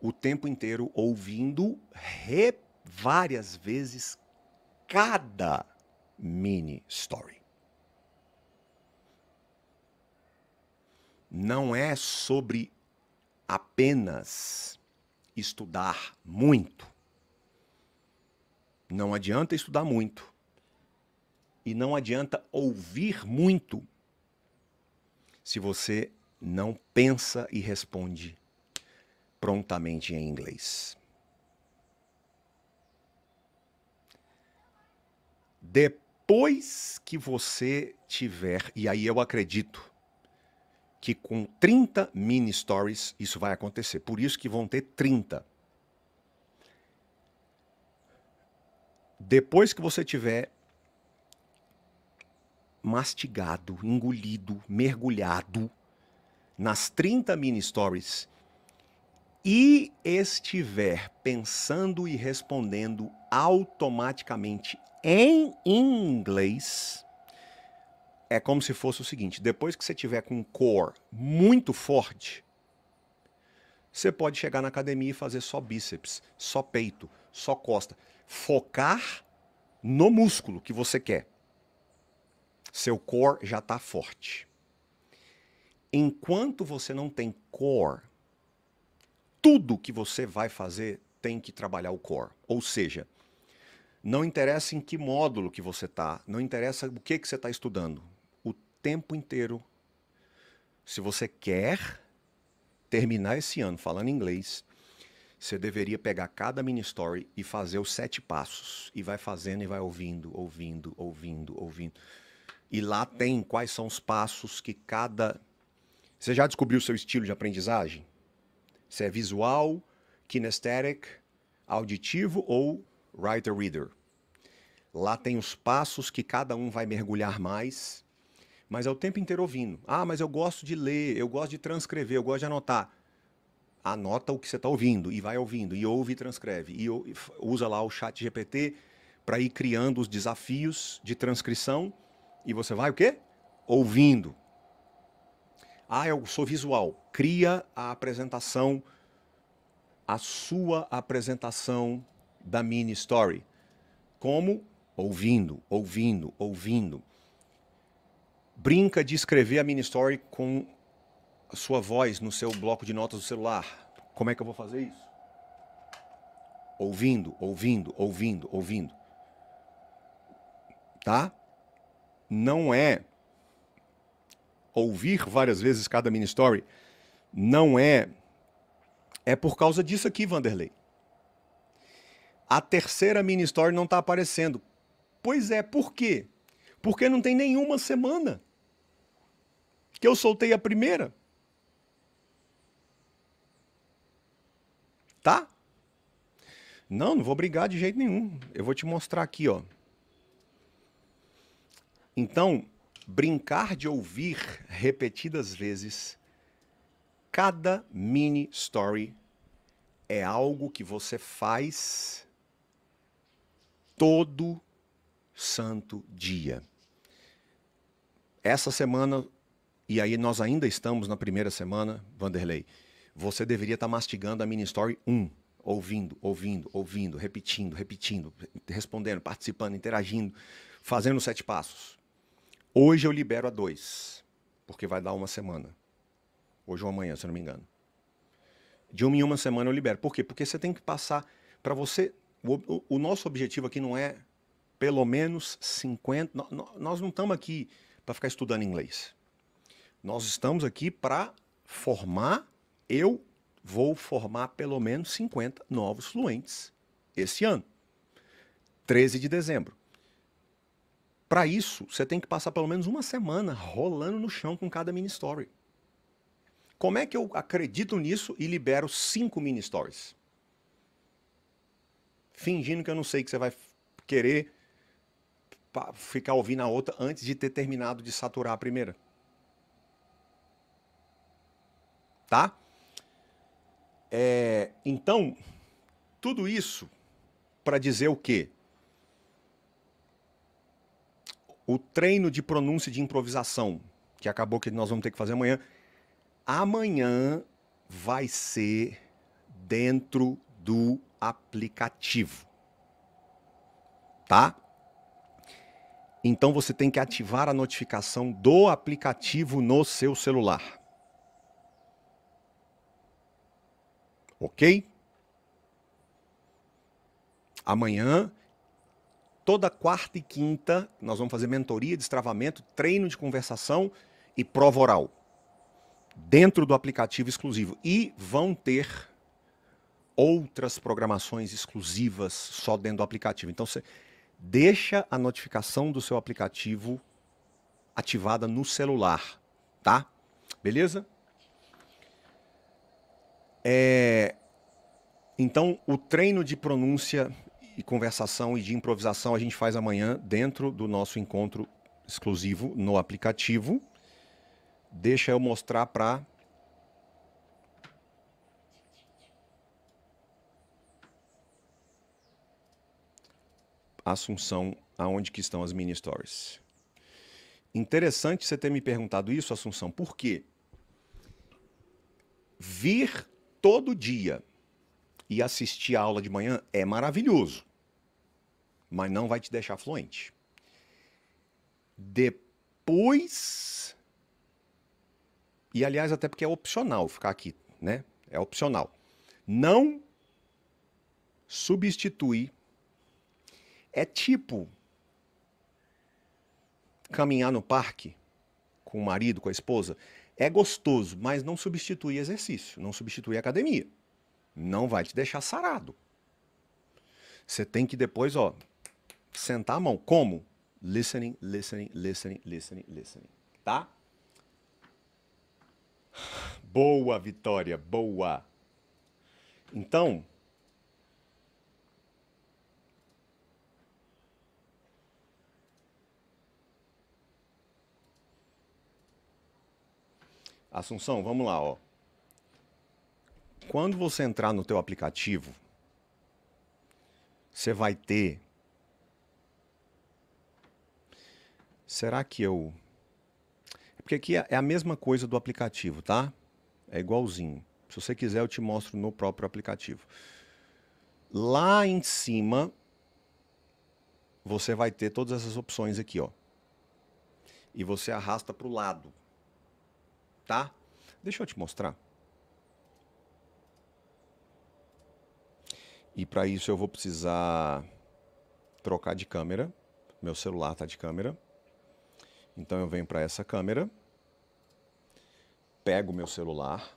O tempo inteiro ouvindo re, várias vezes cada mini story. Não é sobre apenas estudar muito. Não adianta estudar muito. E não adianta ouvir muito se você não pensa e responde prontamente em inglês. Depois que você tiver, e aí eu acredito que com 30 mini stories isso vai acontecer, por isso que vão ter 30. Depois que você tiver mastigado, engolido, mergulhado nas 30 mini stories e estiver pensando e respondendo automaticamente em inglês, é como se fosse o seguinte: depois que você tiver com um core muito forte, você pode chegar na academia e fazer só bíceps, só peito, só costa. Focar no músculo que você quer. Seu core já está forte enquanto você não tem core, tudo que você vai fazer tem que trabalhar o core. Ou seja, não interessa em que módulo que você está, não interessa o que, que você está estudando. O tempo inteiro, se você quer terminar esse ano falando inglês, você deveria pegar cada mini story e fazer os sete passos. E vai fazendo e vai ouvindo, ouvindo, ouvindo, ouvindo. E lá tem quais são os passos que cada você já descobriu o seu estilo de aprendizagem? Se é visual, kinesthetic, auditivo ou writer-reader? Lá tem os passos que cada um vai mergulhar mais, mas é o tempo inteiro ouvindo. Ah, mas eu gosto de ler, eu gosto de transcrever, eu gosto de anotar. Anota o que você está ouvindo e vai ouvindo, e ouve e transcreve. E usa lá o chat GPT para ir criando os desafios de transcrição. E você vai o quê? Ouvindo. Ah, eu sou visual. Cria a apresentação, a sua apresentação da mini story. Como? Ouvindo, ouvindo, ouvindo. Brinca de escrever a mini story com a sua voz no seu bloco de notas do celular. Como é que eu vou fazer isso? Ouvindo, ouvindo, ouvindo, ouvindo. Tá? Não é ouvir várias vezes cada mini story, não é. É por causa disso aqui, Vanderlei. A terceira mini story não está aparecendo. Pois é, por quê? Porque não tem nenhuma semana que eu soltei a primeira. Tá? Não, não vou brigar de jeito nenhum. Eu vou te mostrar aqui, ó. Então, brincar de ouvir repetidas vezes cada mini story é algo que você faz todo santo dia. Essa semana, e aí nós ainda estamos na primeira semana, Vanderlei, você deveria estar mastigando a mini story 1, ouvindo, ouvindo, ouvindo, repetindo, repetindo, respondendo, participando, interagindo, fazendo sete passos. Hoje eu libero a dois, porque vai dar uma semana. Hoje ou amanhã, se eu não me engano. De uma em uma semana eu libero. Por quê? Porque você tem que passar para você. O, o, nosso objetivo aqui não é pelo menos 50. No, nós não estamos aqui para ficar estudando inglês. Nós estamos aqui para formar. Eu vou formar pelo menos 50 novos fluentes esse ano. 13 de dezembro. Para isso, você tem que passar pelo menos uma semana rolando no chão com cada mini story. Como é que eu acredito nisso e libero cinco mini stories? Fingindo que eu não sei que você vai querer ficar ouvindo a outra antes de ter terminado de saturar a primeira. Tá? É, então, tudo isso para dizer o quê? o treino de pronúncia de improvisação, que acabou que nós vamos ter que fazer amanhã, amanhã vai ser dentro do aplicativo. Tá? Então você tem que ativar a notificação do aplicativo no seu celular. Ok? Amanhã toda quarta e quinta, nós vamos fazer mentoria, destravamento, treino de conversação e prova oral. Dentro do aplicativo exclusivo. E vão ter outras programações exclusivas só dentro do aplicativo. Então você deixa a notificação do seu aplicativo ativada no celular, tá? Beleza? É... Então, o treino de pronúncia e conversação e de improvisação a gente faz amanhã dentro do nosso encontro exclusivo no aplicativo. Deixa eu mostrar para Assunção aonde que estão as mini stories. Interessante você ter me perguntado isso, Assunção. Por quê? Vir todo dia e assistir a aula de manhã é maravilhoso, mas não vai te deixar fluente. Depois. E aliás, até porque é opcional ficar aqui, né? É opcional. Não substituir. É tipo caminhar no parque com o marido, com a esposa. É gostoso, mas não substitui exercício, não substitui academia não vai te deixar sarado. Você tem que depois, ó, sentar a mão. Como? Listening, listening, listening, listening, listening. Tá? Boa, Vitória, boa. Então, Assunção, vamos lá, ó. Quando você entrar no teu aplicativo, você vai ter Será que eu Porque aqui é, é a mesma coisa do aplicativo, tá? É igualzinho. Se você quiser eu te mostro no próprio aplicativo. Lá em cima você vai ter todas essas opções aqui, ó. E você arrasta para o lado. Tá? Deixa eu te mostrar. E para isso eu vou precisar trocar de câmera. Meu celular está de câmera. Então eu venho para essa câmera, pego meu celular,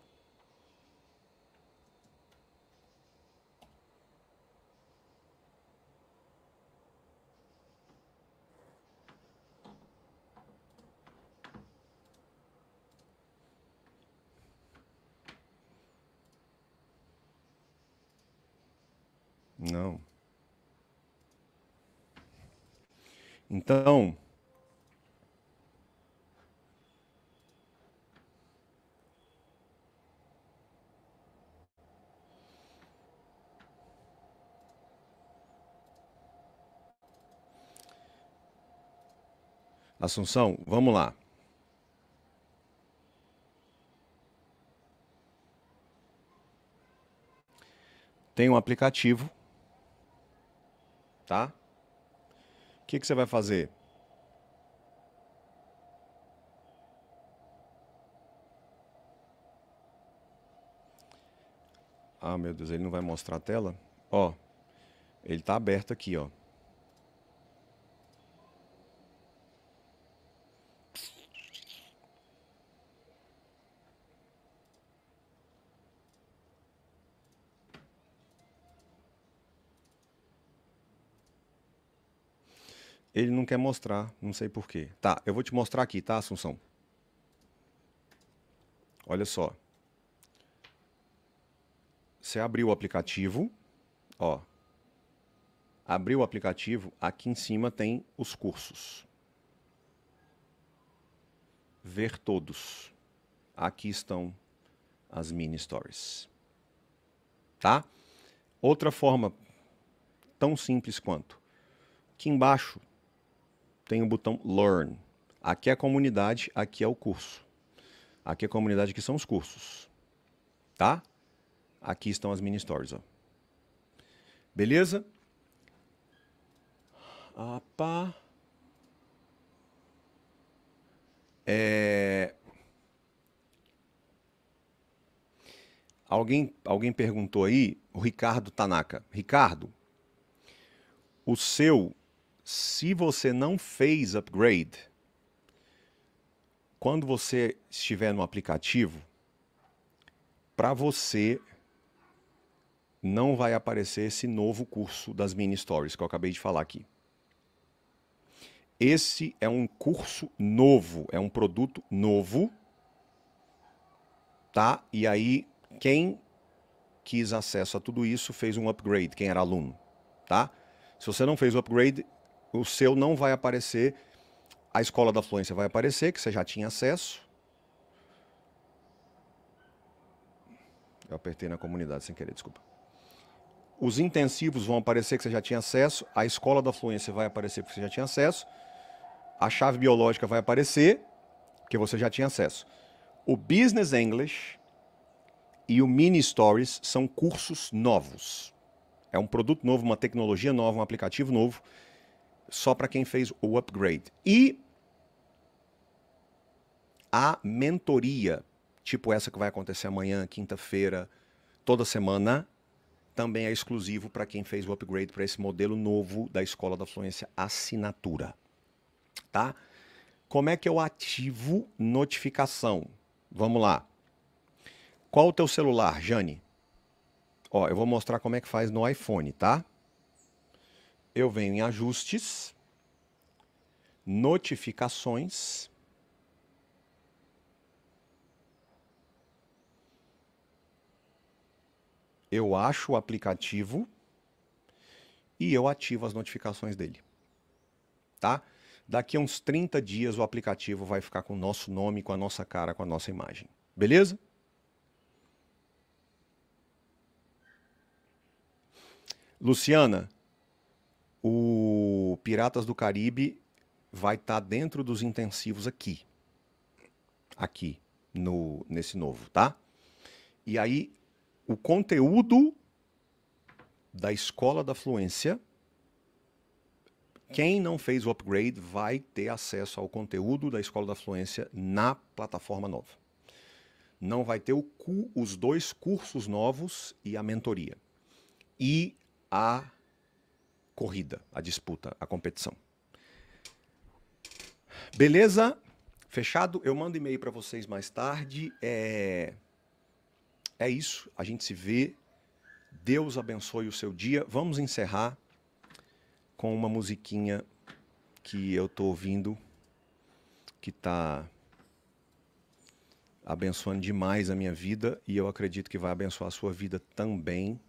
Não. Então, Assunção, vamos lá. Tem um aplicativo tá? O que, que você vai fazer? Ah, meu Deus, ele não vai mostrar a tela? Ó, ele tá aberto aqui, ó. Ele não quer mostrar, não sei porquê. Tá, eu vou te mostrar aqui, tá, Assunção? Olha só. Você abriu o aplicativo, ó. Abriu o aplicativo, aqui em cima tem os cursos. Ver todos. Aqui estão as mini stories. Tá? Outra forma tão simples quanto. Aqui embaixo tem o botão Learn. Aqui é a comunidade, aqui é o curso. Aqui é a comunidade, aqui são os cursos. Tá? Aqui estão as mini stories, ó. Beleza? Opa. É... Alguém, alguém perguntou aí, o Ricardo Tanaka. Ricardo, o seu se você não fez upgrade, quando você estiver no aplicativo, para você não vai aparecer esse novo curso das mini stories que eu acabei de falar aqui. Esse é um curso novo, é um produto novo, tá? E aí quem quis acesso a tudo isso fez um upgrade, quem era aluno, tá? Se você não fez o upgrade, o seu não vai aparecer, a escola da fluência vai aparecer, que você já tinha acesso. Eu apertei na comunidade sem querer, desculpa. Os intensivos vão aparecer que você já tinha acesso, a escola da fluência vai aparecer porque você já tinha acesso, a chave biológica vai aparecer que você já tinha acesso. O Business English e o Mini Stories são cursos novos. É um produto novo, uma tecnologia nova, um aplicativo novo só para quem fez o upgrade. E a mentoria, tipo essa que vai acontecer amanhã, quinta-feira, toda semana, também é exclusivo para quem fez o upgrade para esse modelo novo da Escola da Fluência Assinatura. Tá? Como é que eu ativo notificação? Vamos lá. Qual o teu celular, Jane? Ó, eu vou mostrar como é que faz no iPhone, tá? eu venho em ajustes, notificações, eu acho o aplicativo e eu ativo as notificações dele. Tá? Daqui a uns 30 dias o aplicativo vai ficar com o nosso nome, com a nossa cara, com a nossa imagem. Beleza? Luciana, o Piratas do Caribe vai estar tá dentro dos intensivos aqui. Aqui, no, nesse novo, tá? E aí, o conteúdo da escola da fluência. Quem não fez o upgrade vai ter acesso ao conteúdo da escola da fluência na plataforma nova. Não vai ter cu, os dois cursos novos e a mentoria. E a corrida, a disputa, a competição. Beleza? Fechado? Eu mando e-mail para vocês mais tarde. É... é isso. A gente se vê. Deus abençoe o seu dia. Vamos encerrar com uma musiquinha que eu tô ouvindo que tá abençoando demais a minha vida e eu acredito que vai abençoar a sua vida também.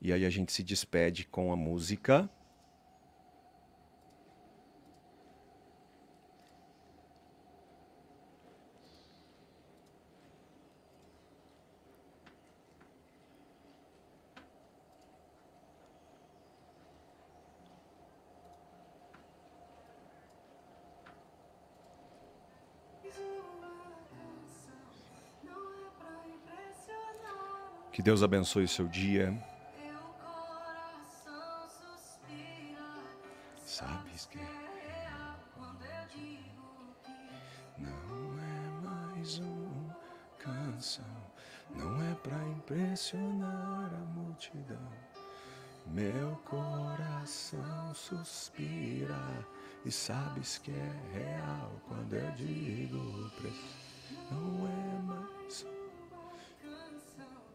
E aí a gente se despede com a música. Que Deus abençoe o seu dia. diz que é real quando eu digo o preço. Não é mais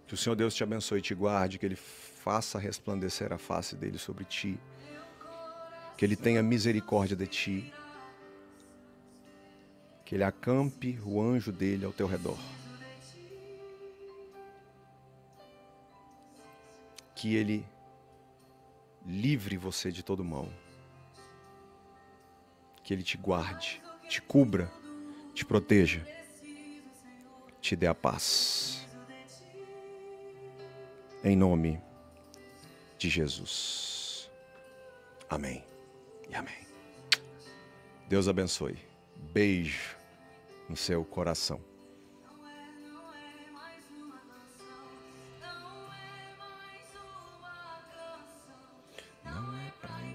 Que o Senhor Deus te abençoe e te guarde, que Ele faça resplandecer a face dele sobre ti, que Ele tenha misericórdia de ti, que Ele acampe o anjo dele ao teu redor. Que Ele livre você de todo mal que Ele te guarde, te cubra, te proteja, te dê a paz. Em nome de Jesus. Amém e amém. Deus abençoe. Beijo no seu coração.